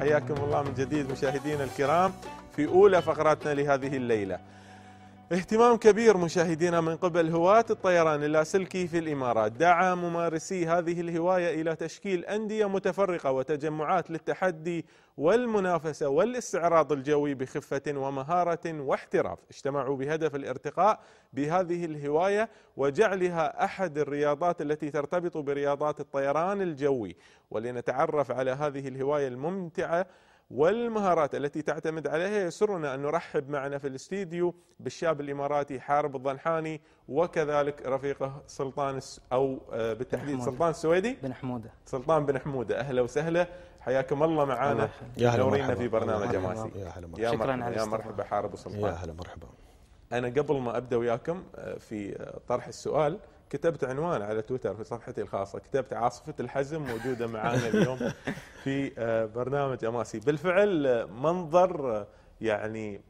حياكم الله من جديد مشاهدينا الكرام في أولى فقراتنا لهذه الليلة اهتمام كبير مشاهدينا من قبل هواة الطيران اللاسلكي في الإمارات دعا ممارسي هذه الهواية إلى تشكيل أندية متفرقة وتجمعات للتحدي والمنافسة والاستعراض الجوي بخفة ومهارة واحتراف اجتمعوا بهدف الارتقاء بهذه الهواية وجعلها أحد الرياضات التي ترتبط برياضات الطيران الجوي ولنتعرف على هذه الهواية الممتعة والمهارات التي تعتمد عليها يسرنا أن نرحب معنا في الاستديو بالشاب الإماراتي حارب الضنحاني وكذلك رفيقه سلطان أو آه، بالتحديد سلطان السويدي بن حمودة سلطان بن حمودة أهلا وسهلا حياكم الله معنا نورينا في برنامج أماسي يا هلا مرحبا يا مرحبا, يا مرحبا حارب وسلطان يا هلا مرحبا أنا قبل ما أبدأ وياكم آه، في آه، طرح السؤال كتبت عنوان على تويتر في صفحتي الخاصه كتبت عاصفه الحزم موجوده معنا اليوم في آه، برنامج اماسي بالفعل آه، منظر آه، يعني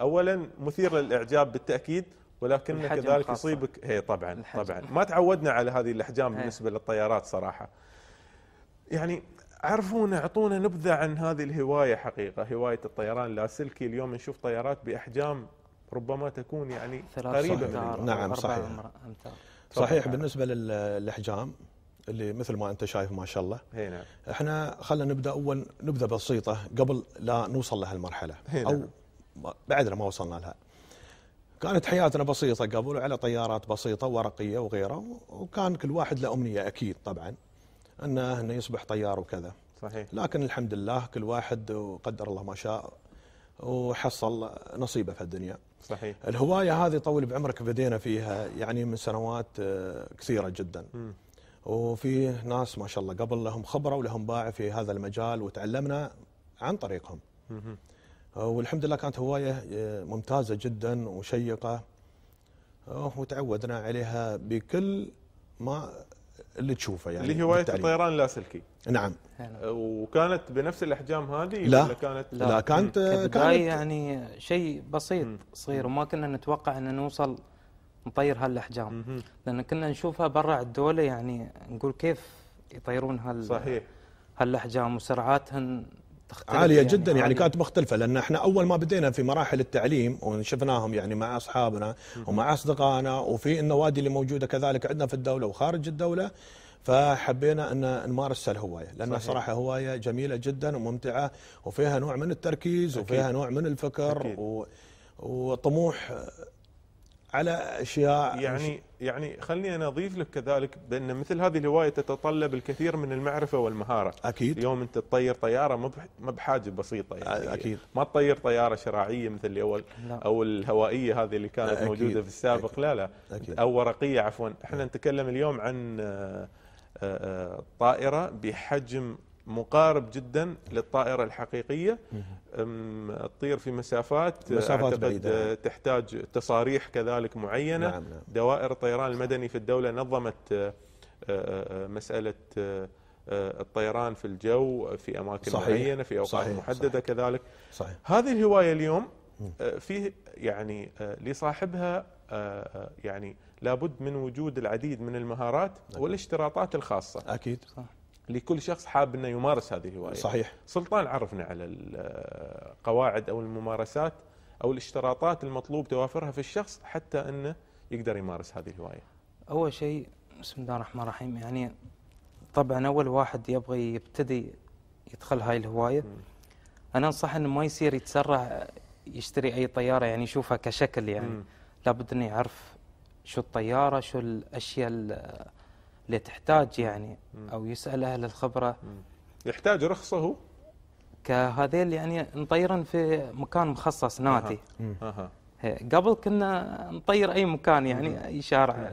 اولا مثير للاعجاب بالتاكيد ولكن كذلك خاصة. يصيبك هي إيه، طبعا الحجم. طبعا ما تعودنا على هذه الاحجام هي. إيه. بالنسبه للطيارات صراحه يعني عرفونا اعطونا نبذه عن هذه الهوايه حقيقه هوايه الطيران اللاسلكي اليوم نشوف طيارات باحجام ربما تكون يعني قريبه من نعم, نعم، صحيح صحيح بالنسبه للاحجام اللي مثل ما انت شايف ما شاء الله هي إيه، نعم. احنا خلينا نبدا اول نبذه بسيطه قبل لا نوصل لهالمرحله إيه، نعم. او بعدنا ما وصلنا لها كانت حياتنا بسيطه قبل وعلى طيارات بسيطه ورقيه وغيره وكان كل واحد له امنيه اكيد طبعا انه انه يصبح طيار وكذا صحيح لكن الحمد لله كل واحد وقدر الله ما شاء وحصل نصيبه في الدنيا صحيح الهوايه هذه طول بعمرك بدينا فيها يعني من سنوات آه، كثيره جدا م. وفي ناس ما شاء الله قبل لهم خبره ولهم باع في هذا المجال وتعلمنا عن طريقهم م. آه، والحمد لله كانت هوايه آه، ممتازه جدا وشيقه وتعودنا عليها بكل ما اللي تشوفه يعني اللي هوايه الطيران اللاسلكي نعم وكانت بنفس الاحجام هذه لا ولا كانت لا, لا كانت كانت يعني شيء بسيط صغير وما كنا نتوقع ان نوصل نطير هالاحجام لان كنا نشوفها برا الدوله يعني نقول كيف يطيرون هال صحيح هالاحجام وسرعاتهن عالية يعني جدا يعني عالية. كانت مختلفة لأن احنا أول ما بدينا في مراحل التعليم وشفناهم يعني مع أصحابنا ومع أصدقائنا وفي النوادي اللي موجودة كذلك عندنا في الدولة وخارج الدولة فحبينا ان نمارس الهوايه لان صحيح. صراحه هوايه جميله جدا وممتعه وفيها نوع من التركيز أكيد. وفيها نوع من الفكر أكيد. و... وطموح على اشياء يعني يعني خلني انا اضيف لك كذلك بان مثل هذه الهوايه تتطلب الكثير من المعرفه والمهاره اكيد اليوم انت تطير طياره ما بحاجه بسيطه يعني اكيد ما تطير طياره شراعيه مثل اللي اول او الهوائيه هذه اللي كانت أكيد. موجوده في السابق أكيد. لا لا أكيد. او ورقيه عفوا احنا نعم. نتكلم اليوم عن آه، آه، آه، طائره بحجم مقارب جدا للطائره الحقيقيه تطير في مسافات, مسافات بعيدة. تحتاج تصاريح كذلك معينه نعم نعم. دوائر الطيران المدني في الدوله نظمت أه، أه، مساله أه، الطيران في الجو في اماكن صحيح. معينه في اوقات صحيح. محدده صحيح. كذلك صحيح. هذه الهوايه اليوم في يعني لصاحبها يعني لابد من وجود العديد من المهارات والاشتراطات الخاصه اكيد صح لكل شخص حاب انه يمارس هذه الهوايه. صحيح. سلطان عرفنا على القواعد آه، او الممارسات او الاشتراطات المطلوب توافرها في الشخص حتى انه يقدر يمارس هذه الهوايه. اول شيء بسم الله الرحمن الرحيم يعني طبعا اول واحد يبغى يبتدي يدخل هاي الهوايه م. انا انصح انه ما يصير يتسرع يشتري اي طياره يعني يشوفها كشكل يعني م. لابد انه يعرف شو الطياره شو الاشياء آه، اللي تحتاج يعني او يسال اهل الخبره يحتاج رخصه هو؟ كهذيل يعني نطيرن في مكان مخصص نادي أها. أها. قبل كنا نطير اي مكان يعني اي شارع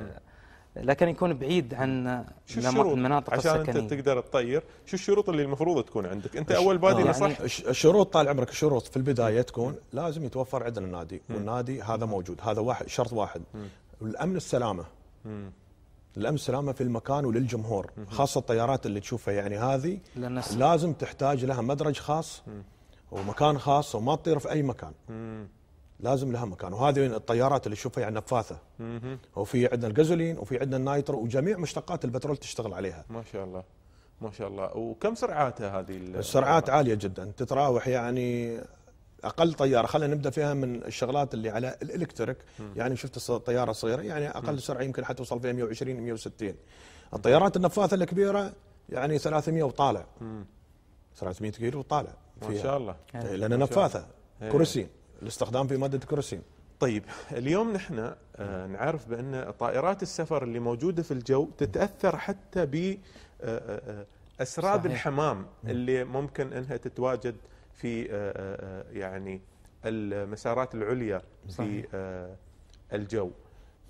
لكن يكون بعيد عن شو الشروط المناطق عشان السكنية. انت تقدر تطير شو الشروط اللي المفروض تكون عندك انت اول بادي آه، يعني صح الشروط طال عمرك الشروط في البدايه تكون لازم يتوفر عندنا النادي والنادي هذا موجود هذا واحد شرط واحد الامن السلامه الامن السلامه في المكان وللجمهور خاصه الطيارات اللي تشوفها يعني هذه لازم تحتاج لها مدرج خاص ومكان خاص وما تطير في اي مكان لازم لها مكان وهذه الطيارات اللي تشوفها يعني نفاثه وفي عندنا الجازولين وفي عندنا النايتر وجميع مشتقات البترول تشتغل عليها ما شاء الله ما شاء الله وكم سرعاتها هذه السرعات عاليه جدا تتراوح يعني اقل طياره خلينا نبدا فيها من الشغلات اللي على الالكتريك يعني شفت الطياره الصغيره يعني اقل سرعه يمكن حتوصل فيها 120 160 الطيارات النفاثه الكبيره يعني 300 وطالع 300 كيلو وطالع ما شاء الله إيه، لانها نفاثه إيه. كرسي الاستخدام في ماده كرسي طيب اليوم نحن آه، نعرف بان طائرات السفر اللي موجوده في الجو تتاثر حتى ب آه، آه، اسراب الحمام اللي ممكن انها تتواجد في آه، آه، آه، يعني المسارات العليا في الجو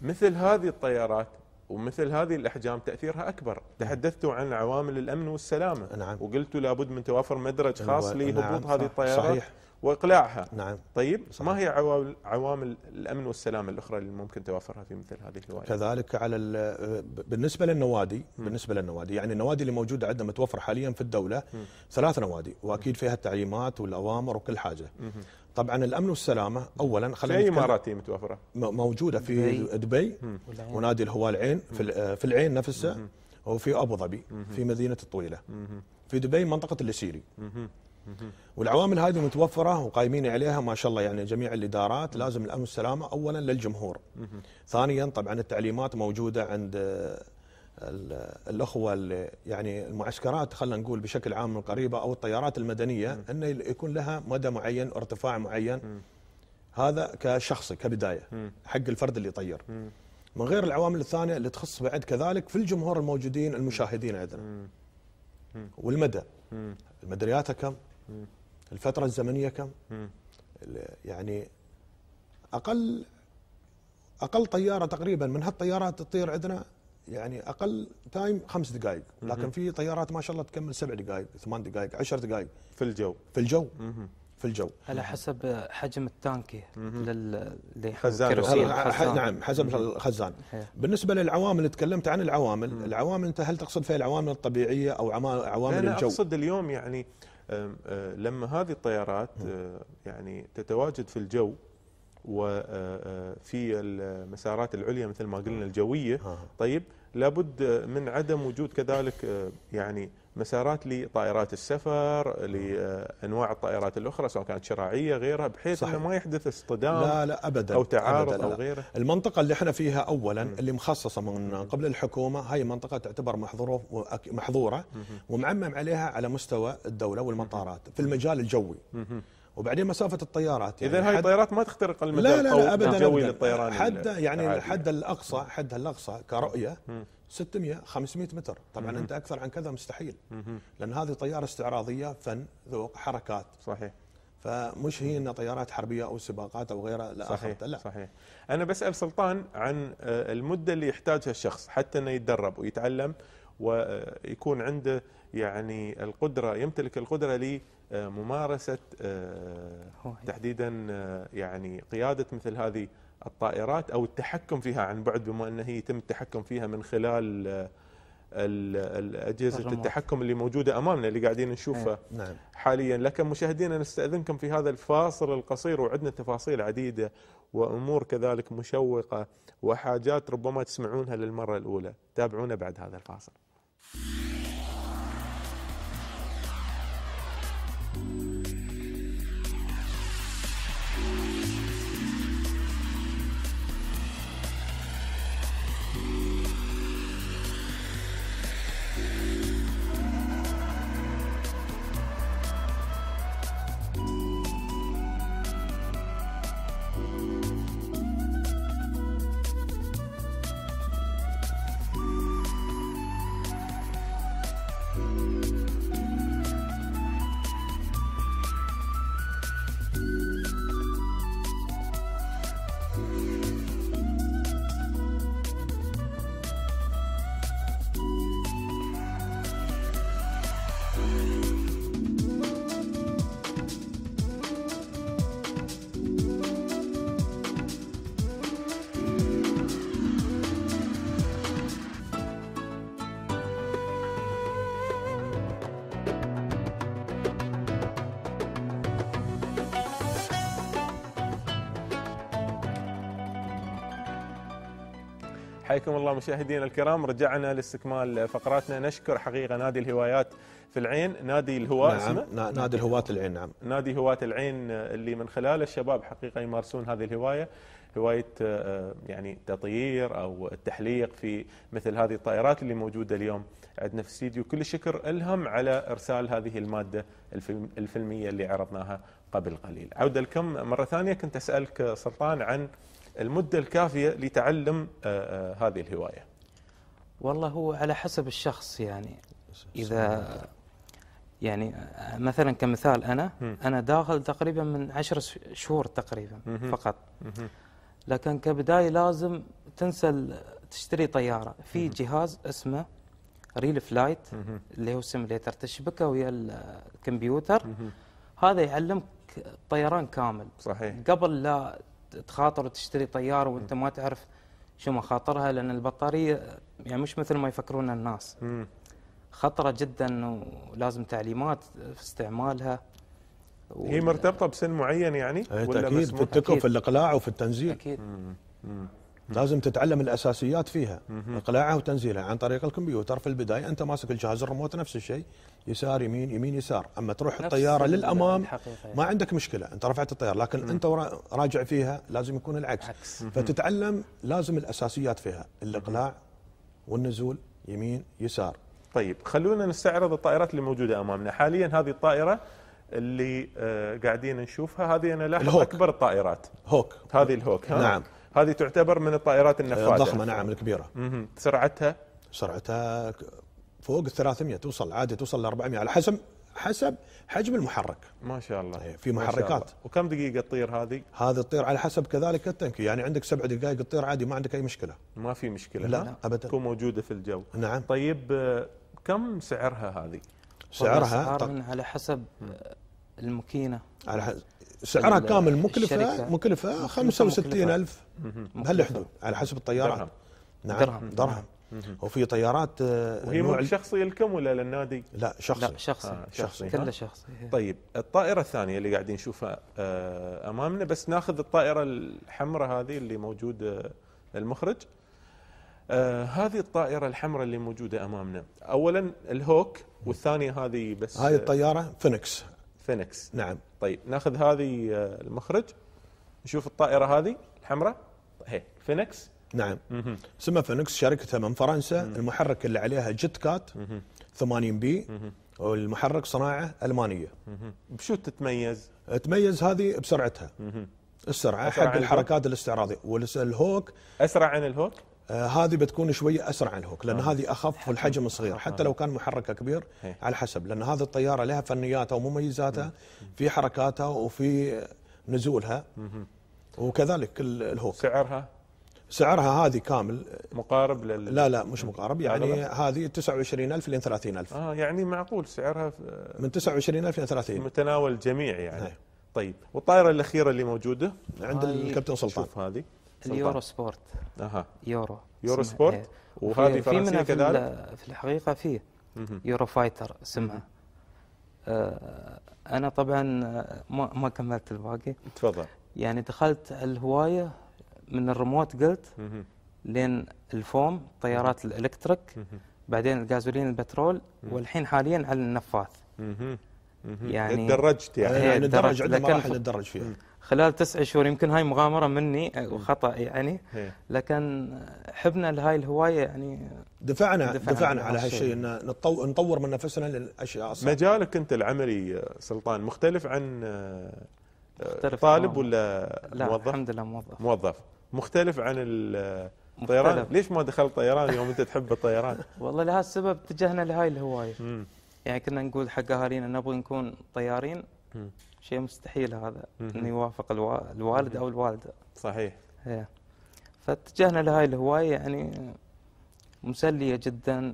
مثل هذه الطيارات ومثل هذه الاحجام تاثيرها اكبر، نعم. تحدثت عن عوامل الامن والسلامه نعم وقلت لابد من توافر مدرج خاص لهبوط نعم هذه الطيارات صحيح واقلاعها نعم طيب صحيح. ما هي عوامل عوامل الامن والسلامه الاخرى اللي ممكن توافرها في مثل هذه الهوايه؟ كذلك على بالنسبه للنوادي م. بالنسبه للنوادي يعني النوادي اللي موجوده عندنا متوفره حاليا في الدوله م. ثلاث نوادي واكيد فيها التعليمات والاوامر وكل حاجه م. طبعا الامن والسلامه اولا خلينا في اماراتي هي متوفره؟ موجوده في دبي, دبي ونادي الهواء العين في, في العين نفسه وفي ابو ظبي في مدينه الطويله في دبي منطقه الاسيري والعوامل هذه متوفره وقايمين عليها ما شاء الله يعني جميع الادارات لازم الامن والسلامه اولا للجمهور. ثانيا طبعا التعليمات موجوده عند الاخوه يعني المعسكرات خلينا نقول بشكل عام قريبه او الطيارات المدنيه انه يكون لها مدى معين ارتفاع معين هذا كشخصي كبدايه حق الفرد اللي يطير. من غير العوامل الثانيه اللي تخص بعد كذلك في الجمهور الموجودين المشاهدين عندنا. والمدى مدرياتها كم؟ الفترة الزمنية كم؟ يعني أقل أقل طيارة تقريبا من هالطيارات تطير عندنا يعني اقل تايم خمس دقائق لكن في طيارات ما شاء الله تكمل سبع دقائق ثمان دقائق عشر دقائق في الجو في الجو في الجو على حسب حجم التانكي لل خزان نعم حسب الخزان إيه. بالنسبه للعوامل اللي تكلمت عن العوامل العوامل انت هل تقصد فيها العوامل الطبيعيه او عوامل الجو انا اقصد اليوم يعني أه، لما هذه الطيارات أه، يعني تتواجد في الجو وفي أه، المسارات العليا مثل ما قلنا الجويه طيب لابد من عدم وجود كذلك يعني مسارات لطائرات السفر نعم. لانواع الطائرات الاخرى سواء كانت شراعيه غيرها بحيث صحيح. انه ما يحدث اصطدام لا لا ابدا او تعارض أبداً او غيره المنطقه اللي احنا فيها اولا م. اللي مخصصه من قبل الحكومه هاي منطقه تعتبر محظوره محظوره ومعمم عليها على مستوى الدوله والمطارات في المجال الجوي وبعدين مسافه الطيارات يعني اذا هاي الطيارات ما تخترق المجال لا لا, لا ابدا للطيران حد يعني الحد الاقصى حدها الاقصى كرؤيه م. 600 500 متر طبعا مم. انت اكثر عن كذا مستحيل مم. لان هذه طياره استعراضيه فن ذوق حركات صحيح فمش هي انها طيارات حربيه او سباقات او غيرها لا صحيح لا صحيح انا بسال سلطان عن آه، المده اللي يحتاجها الشخص حتى انه يتدرب ويتعلم ويكون عنده يعني القدره يمتلك القدره لممارسه آه، تحديدا آه، يعني قياده مثل هذه الطائرات او التحكم فيها عن بعد بما ان هي يتم التحكم فيها من خلال آه، اجهزه التحكم اللي موجوده امامنا اللي قاعدين نشوفها إيه. نعم. حاليا لكن مشاهدينا نستاذنكم في هذا الفاصل القصير وعندنا تفاصيل عديده وامور كذلك مشوقه وحاجات ربما تسمعونها للمره الاولى تابعونا بعد هذا الفاصل حياكم الله مشاهدينا الكرام رجعنا لاستكمال فقراتنا نشكر حقيقه نادي الهوايات في العين نادي الهواء نعم اسمه نادي الهواة العين نعم نادي هواة العين آه، اللي من خلاله الشباب حقيقه يمارسون هذه الهوايه هوايه آه، آه، يعني تطيير او التحليق في مثل هذه الطائرات اللي موجوده اليوم عندنا في الاستديو كل شكر الهم على ارسال هذه الماده الفيلميه اللي عرضناها قبل قليل عوده لكم مره ثانيه كنت اسالك سلطان عن المدة الكافية لتعلم آه، آه، هذه الهواية والله هو على حسب الشخص يعني إذا يعني آه، مثلا كمثال أنا أنا داخل تقريبا من عشر شهور تقريبا فقط لكن كبداية لازم تنسى تشتري طيارة في جهاز اسمه ريل فلايت اللي هو سيميليتر تشبكه ويا الكمبيوتر هذا يعلمك طيران كامل صحيح قبل لا تخاطر وتشتري طياره وانت ما تعرف شو مخاطرها لان البطاريه يعني مش مثل ما يفكرون الناس خطره جدا ولازم تعليمات في استعمالها هي مرتبطه بسن معين يعني إيه، ولا اكيد في التكف في الاقلاع وفي التنزيل اكيد مم. مم. لازم تتعلم الاساسيات فيها اقلاعها وتنزيلها عن طريق الكمبيوتر في البدايه انت ماسك الجهاز الريموت نفس الشيء يسار يمين يمين يسار اما تروح الطياره للامام ما إيه. عندك مشكله انت رفعت الطياره لكن مم. انت راجع فيها لازم يكون العكس عكس. فتتعلم لازم الاساسيات فيها الاقلاع والنزول يمين يسار طيب خلونا نستعرض الطائرات اللي موجوده امامنا حاليا هذه الطائره اللي آه، قاعدين نشوفها هذه انا لاحظ اكبر الطائرات هوك هذه الهوك ها؟ نعم هذه تعتبر من الطائرات إيه، النفاذه الضخمه نعم الكبيره سرعتها سرعتها فوق ال 300 توصل عادي توصل ل 400 على حسب حسب حجم المحرك ما شاء الله إيه، في محركات وكم دقيقه تطير هذه هذه تطير على حسب كذلك التنكي يعني عندك سبع دقائق تطير عادي ما عندك اي مشكله ما في مشكله لا, لا. ابدا تكون موجوده في الجو نعم طيب آه، كم سعرها هذه سعرها طيب، على حسب الماكينه على حسب سعرها كامل مكلفه مكلفه 65000 بهالحدود على حسب الطيارات درهم نعم درهم, درهم. وفي طيارات آه، وهي ملك شخصي لكم ولا للنادي؟ لا شخصي لا شخصي آه شخصي كله شخصي طيب الطائره الثانيه اللي قاعدين نشوفها آه، امامنا بس ناخذ الطائره الحمراء هذه اللي موجود آه، المخرج هذه الطائرة الحمراء اللي موجودة أمامنا أولا الهوك والثانية هذه بس هاي الطيارة فينكس فينكس نعم طيب ناخذ هذه آه، المخرج نشوف الطائره هذه الحمراء هي فينكس نعم اسمها فينكس شركتها من فرنسا مم. المحرك اللي عليها جيت كات مم. 80 بي مم. والمحرك صناعه المانيه مم. بشو تتميز؟ تميز هذه بسرعتها مم. السرعه حق الحركات الاستعراضيه والهوك اسرع عن الهوك؟ آه هذه بتكون شويه اسرع عن هوك لان آه. هذه اخف والحجم صغير حتى آه. لو كان محركه كبير هي. إيه. على حسب لان هذه الطياره لها فنياتها ومميزاتها في حركاتها وفي نزولها وكذلك الهوك سعرها سعرها هذه كامل مقارب لل لا لا مش مقارب يعني هذه 29000 لين 30000 اه يعني معقول سعرها من 29000 لين 30 متناول الجميع يعني هي. إيه. طيب والطائره الاخيره اللي موجوده عند الكابتن سلطان شوف هذه اليورو سبورت اها يورو يورو سبورت إيه. وهذه فرنسيه كذلك في الحقيقه فيه يورو فايتر اسمها آه انا طبعا ما ما كملت الباقي تفضل يعني دخلت الهوايه من الريموت قلت لين الفوم طيارات الالكتريك بعدين الجازولين البترول والحين حاليا على النفاث يعني تدرجت يعني, إيه، يعني تدرج إيه، عندنا مراحل تدرج فيها خلال تسع شهور يمكن هاي مغامرة مني أه، وخطأ يعني لكن حبنا لهاي الهواية يعني دفعنا دفعنا, دفعنا على هالشيء ان نطور من نفسنا للاشياء الصعبة مجالك انت العملي سلطان مختلف عن أه، مختلف طالب ولا لا موظف؟ الحمد لله موظف موظف مختلف عن الطيران مختلف. ليش ما دخلت طيران يوم انت تحب الطيران؟ والله لهذا السبب اتجهنا لهاي الهواية يعني كنا نقول حق اهالينا نبغى نكون طيارين شيء مستحيل هذا انه يوافق الوالد او الوالده صحيح هي. إيه. فاتجهنا لهاي الهوايه يعني مسليه جدا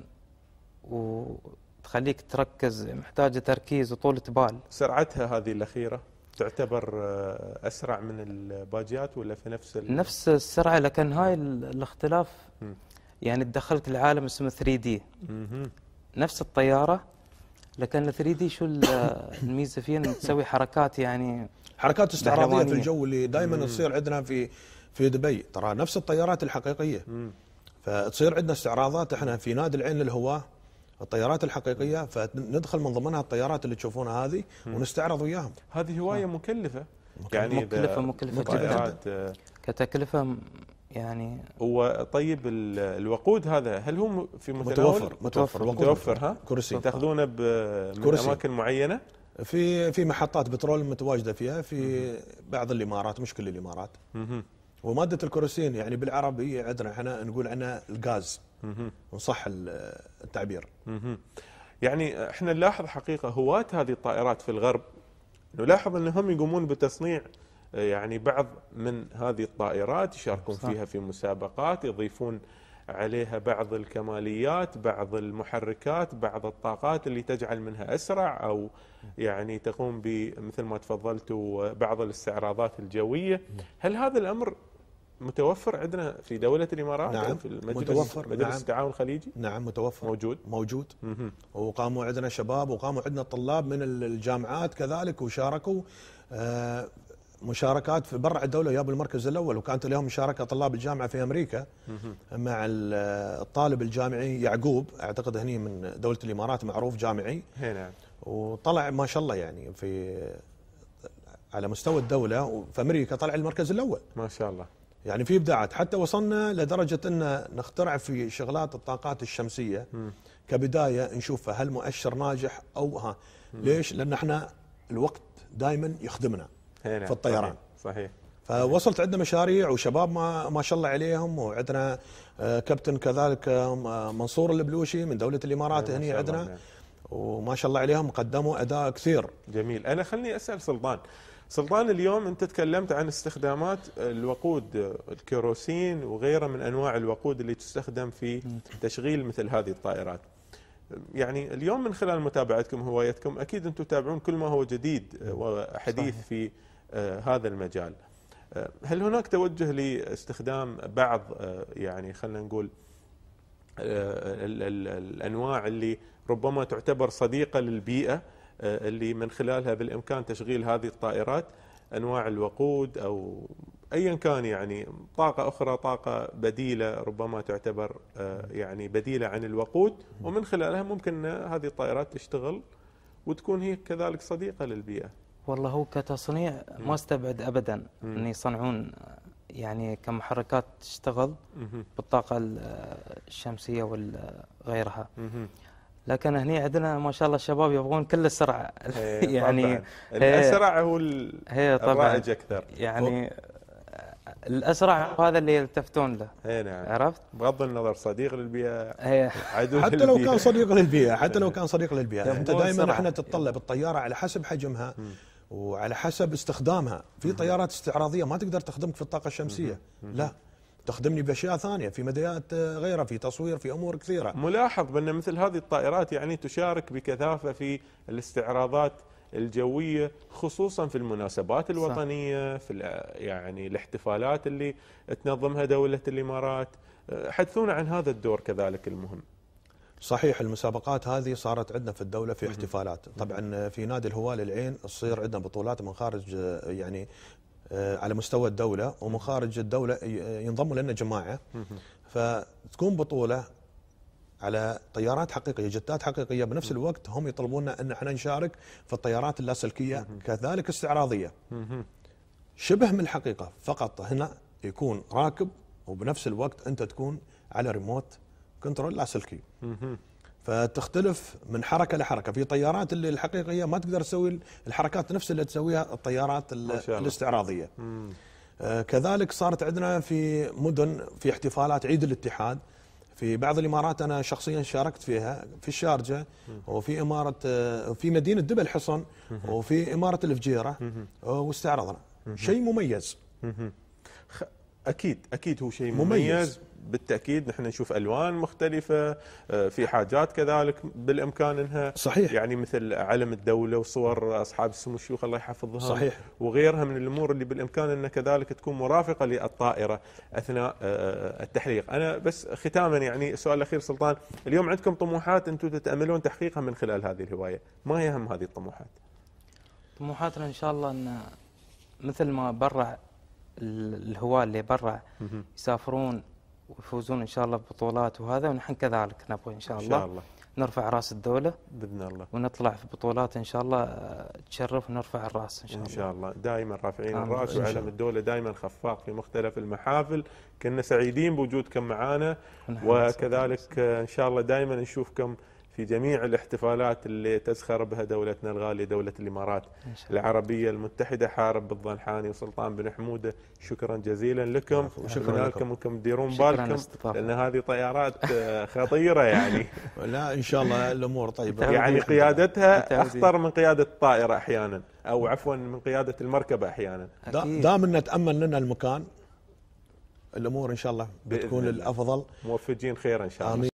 وتخليك تركز محتاجه تركيز وطولة بال سرعتها هذه الاخيره تعتبر آه، اسرع من الباجيات ولا في نفس نفس السرعه لكن هاي الاختلاف يعني تدخلك لعالم اسمه 3 دي نفس الطياره لكن 3 دي شو الميزه فيها انك تسوي حركات يعني حركات استعراضيه في الجو اللي دائما تصير عندنا في في دبي ترى نفس الطيارات الحقيقيه فتصير عندنا استعراضات احنا في نادي العين للهواه الطيارات الحقيقيه فندخل من ضمنها الطيارات اللي تشوفونها هذه ونستعرض وياهم هذه هوايه مكلفه يعني مكلفه مكلفه جدا آه. كتكلفه يعني هو طيب الوقود هذا هل هو في متناول متوفر متوفر متوفر, متوفر ها كرسي تاخذونه باماكن معينه في في محطات بترول متواجده فيها في بعض الامارات مش كل الامارات وماده الكروسين يعني بالعربي عندنا احنا نقول عنها الغاز ان صح التعبير يعني احنا نلاحظ حقيقه هواة هذه الطائرات في الغرب نلاحظ انهم يقومون بتصنيع يعني بعض من هذه الطائرات يشاركون فيها في مسابقات يضيفون عليها بعض الكماليات بعض المحركات بعض الطاقات اللي تجعل منها أسرع أو يعني تقوم بمثل ما تفضلتوا بعض الاستعراضات الجوية هل هذا الأمر متوفر عندنا في دولة الإمارات نعم يعني في المجلس متوفر مجلس نعم التعاون الخليجي نعم متوفر موجود موجود وقاموا عندنا شباب وقاموا عندنا طلاب من الجامعات كذلك وشاركوا آه، مشاركات في برع الدوله جابوا المركز الاول وكانت لهم مشاركه طلاب الجامعه في امريكا مع الطالب الجامعي يعقوب اعتقد هني من دوله الامارات معروف جامعي إيه، نعم وطلع ما شاء الله يعني في على مستوى الدوله في امريكا طلع المركز الاول ما شاء الله يعني في ابداعات حتى وصلنا لدرجه ان نخترع في شغلات الطاقات الشمسيه كبدايه نشوف هل مؤشر ناجح او ها ليش؟ لان احنا الوقت دائما يخدمنا في الطيران صحيح فوصلت عندنا مشاريع وشباب ما ما شاء الله عليهم وعندنا آه، كابتن كذلك آه، آه، منصور البلوشي من دوله الامارات إيه، هني عندنا وما شاء الله عليهم قدموا اداء كثير جميل انا خلني اسال سلطان سلطان اليوم انت تكلمت عن استخدامات الوقود الكيروسين وغيره من انواع الوقود اللي تستخدم في تشغيل مثل هذه الطائرات يعني اليوم من خلال متابعتكم هوايتكم اكيد انتم تتابعون كل ما هو جديد وحديث صحيح. في آه، هذا المجال آه، هل هناك توجه لاستخدام بعض آه، يعني خلينا نقول الانواع اللي ربما تعتبر صديقه للبيئه اللي من خلالها بالامكان تشغيل هذه الطائرات انواع الوقود او ايا كان يعني طاقه اخرى طاقه بديله ربما تعتبر يعني بديله عن الوقود ومن خلالها ممكن هذه الطائرات تشتغل وتكون هي كذلك صديقه للبيئه والله هو كتصنيع ما استبعد ابدا ان يصنعون آه، يعني كمحركات تشتغل بالطاقه آه، الشمسيه وغيرها آه، لكن هني عندنا ما شاء الله الشباب يبغون كل السرعه إيه، يعني إيه، الاسرع هو إيه، الرائج اكثر يعني الاسرع هذا اللي يلتفتون له اي نعم عرفت بغض النظر صديق للبيئه عدو حتى لو كان صديق للبيئه حتى لو كان صديق للبيئه انت دائما احنا تتطلب الطياره على حسب حجمها وعلى حسب استخدامها في طيارات استعراضيه ما تقدر تخدمك في الطاقه الشمسيه لا تخدمني باشياء ثانيه في مديات غيرها في تصوير في امور كثيره ملاحظ بان مثل هذه الطائرات يعني تشارك بكثافه في الاستعراضات الجويه خصوصا في المناسبات الوطنيه صح. في يعني الاحتفالات اللي تنظمها دوله الامارات حدثونا عن هذا الدور كذلك المهم صحيح المسابقات هذه صارت عندنا في الدولة في احتفالات طبعا في نادي الهوال العين تصير عندنا بطولات من خارج يعني آه، على مستوى الدولة ومن خارج الدولة آه، ينضموا لنا جماعة فتكون بطولة على طيارات حقيقيه جتات حقيقيه بنفس الوقت هم يطلبوننا ان احنا نشارك في الطيارات اللاسلكيه كذلك استعراضيه شبه من الحقيقه فقط هنا يكون راكب وبنفس الوقت انت تكون على ريموت كنترول لاسلكي فتختلف من حركه لحركه في طيارات اللي الحقيقيه ما تقدر تسوي الحركات نفس اللي تسويها الطيارات الاستعراضيه آه كذلك صارت عندنا في مدن في احتفالات عيد الاتحاد في بعض الامارات انا شخصيا شاركت فيها في الشارجه وفي اماره آه، في مدينه دبل حصن وفي اماره الفجيره آه، واستعرضنا شيء مميز اكيد اكيد هو شيء مميز, مميز. بالتاكيد نحن نشوف الوان مختلفه آه، في حاجات كذلك بالامكان انها صحيح يعني مثل علم الدوله وصور اصحاب السمو الشيوخ الله يحفظهم صحيح وغيرها من الامور اللي بالامكان انها كذلك تكون مرافقه للطائره اثناء آه، آه، التحليق انا بس ختاما يعني السؤال الاخير سلطان اليوم عندكم طموحات انتم تتاملون تحقيقها من خلال هذه الهوايه ما هي اهم هذه الطموحات طموحاتنا ان شاء الله ان مثل ما برع الهواة اللي برع يسافرون ويفوزون ان شاء الله ببطولات وهذا ونحن كذلك نبغى ان شاء الله ان شاء الله نرفع راس الدوله باذن الله ونطلع في بطولات ان شاء الله آه، تشرف ونرفع الراس ان شاء الله ان شاء الله, الله. دائما رافعين الراس وعلم الدوله دائما خفاق في مختلف المحافل كنا سعيدين بوجودكم معنا وكذلك ان شاء الله دائما نشوفكم في جميع الاحتفالات اللي تزخر بها دولتنا الغالية دولة الإمارات العربية المتحدة حارب بالضنحاني وسلطان بن حمودة شكرا جزيلا لكم وشكرا لكم انكم تديرون بالكم لان هذه طيارات آه، خطيرة يعني لا ان شاء الله الامور طيبة يعني قيادتها اخطر من قيادة الطائرة احيانا او عفوا من قيادة المركبة احيانا دام ان نتامل لنا المكان الامور ان شاء الله بتكون الافضل موفقين خير ان شاء الله